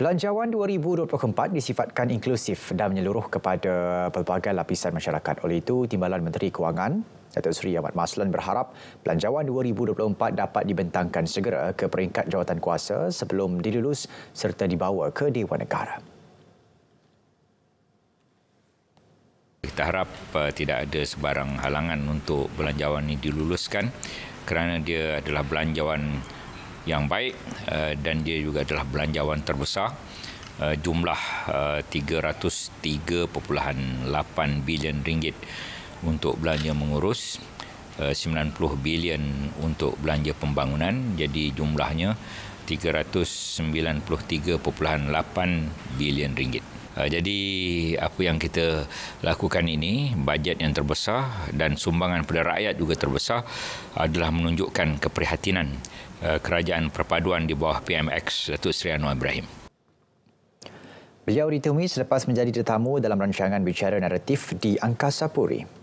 Belanjawan 2024 disifatkan inklusif dan menyeluruh kepada pelbagai lapisan masyarakat. Oleh itu, Timbalan Menteri Kewangan Datuk Seri Ahmad Maslan berharap belanjawan 2024 dapat dibentangkan segera ke peringkat jawatan kuasa sebelum dilulus serta dibawa ke Dewan Negara. Kita harap uh, tidak ada sebarang halangan untuk belanjawan ini diluluskan kerana dia adalah belanjawan yang baik eh, dan dia juga adalah belanjawan terbesar uh, jumlah uh, eh, 303.8 bilion ringgit untuk belanja mengurus 90 bilion untuk belanja pembangunan jadi jumlahnya 393.8 bilion ringgit. Ah, jadi apa yang kita lakukan ini bajet yang terbesar dan sumbangan pada rakyat juga terbesar adalah menunjukkan keprihatinan ah, kerajaan perpaduan di bawah PMX Datuk Seri Anwar Ibrahim. Beliau ditemui selepas menjadi tetamu dalam rancangan bicara naratif di Angkasa Puri.